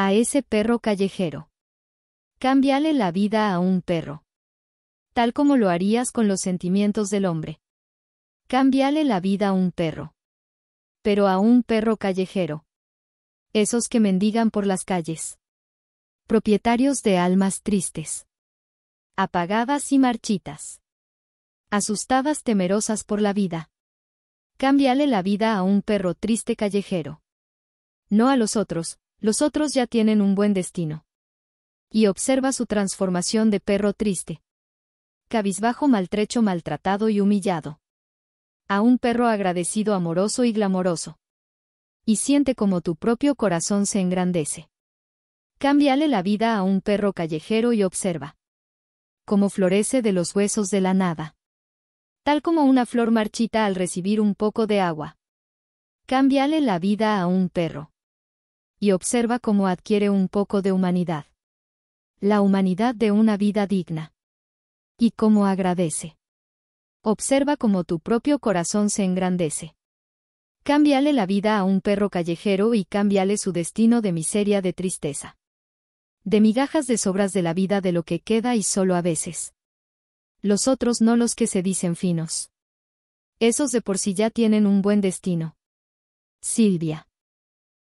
a ese perro callejero. Cámbiale la vida a un perro. Tal como lo harías con los sentimientos del hombre. Cámbiale la vida a un perro. Pero a un perro callejero. Esos que mendigan por las calles. Propietarios de almas tristes. Apagadas y marchitas. Asustadas temerosas por la vida. Cámbiale la vida a un perro triste callejero. No a los otros, los otros ya tienen un buen destino. Y observa su transformación de perro triste. Cabizbajo maltrecho, maltratado y humillado. A un perro agradecido, amoroso y glamoroso. Y siente como tu propio corazón se engrandece. Cámbiale la vida a un perro callejero y observa. Cómo florece de los huesos de la nada. Tal como una flor marchita al recibir un poco de agua. Cámbiale la vida a un perro y observa cómo adquiere un poco de humanidad. La humanidad de una vida digna. Y cómo agradece. Observa cómo tu propio corazón se engrandece. Cámbiale la vida a un perro callejero y cámbiale su destino de miseria de tristeza. De migajas de sobras de la vida de lo que queda y solo a veces. Los otros no los que se dicen finos. Esos de por sí ya tienen un buen destino. Silvia.